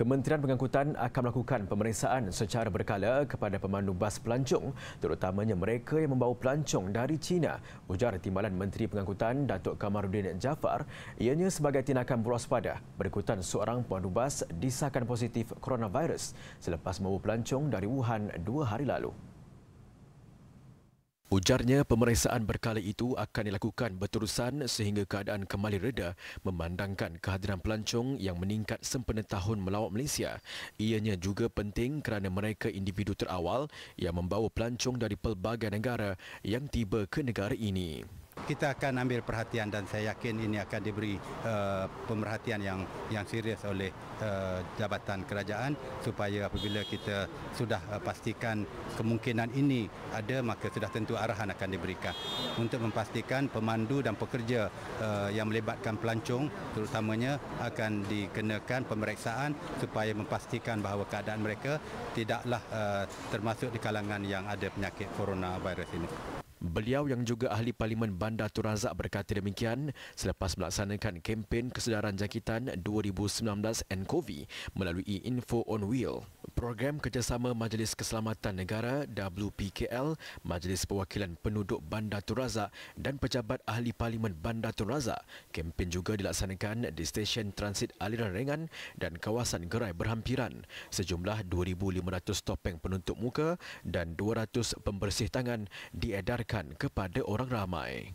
Kementerian Pengangkutan akan melakukan pemeriksaan secara berkala kepada pemandu bas pelancong terutamanya mereka yang membawa pelancong dari China ujar Timbalan Menteri Pengangkutan Datuk Kamarudin Jafar ianya sebagai tindakan berwaspada berikutan seorang pemandu bas disahkan positif coronavirus selepas membawa pelancong dari Wuhan dua hari lalu. Ujarnya pemeriksaan berkali itu akan dilakukan berterusan sehingga keadaan kembali reda memandangkan kehadiran pelancong yang meningkat sempena tahun melawat Malaysia. Ianya juga penting kerana mereka individu terawal yang membawa pelancong dari pelbagai negara yang tiba ke negara ini kita akan ambil perhatian dan saya yakin ini akan diberi uh, pemerhatian yang yang serius oleh uh, jabatan kerajaan supaya apabila kita sudah uh, pastikan kemungkinan ini ada maka sudah tentu arahan akan diberikan untuk memastikan pemandu dan pekerja uh, yang melibatkan pelancong terutamanya akan dikenakan pemeriksaan supaya memastikan bahawa keadaan mereka tidaklah uh, termasuk di kalangan yang ada penyakit coronavirus ini. Beliau yang juga ahli Parlimen Bandar Turazak berkata demikian selepas melaksanakan kempen kesedaran jangkitan 2019 NCOVI melalui Info on Wheel. Program kerjasama Majlis Keselamatan Negara WPKL, Majlis Perwakilan Penduduk Bandar Turaza dan Pejabat Ahli Parlimen Bandar Turaza, Razak. Kempen juga dilaksanakan di stesen transit aliran ringan dan kawasan gerai berhampiran. Sejumlah 2,500 topeng penuntuk muka dan 200 pembersih tangan diedarkan kepada orang ramai.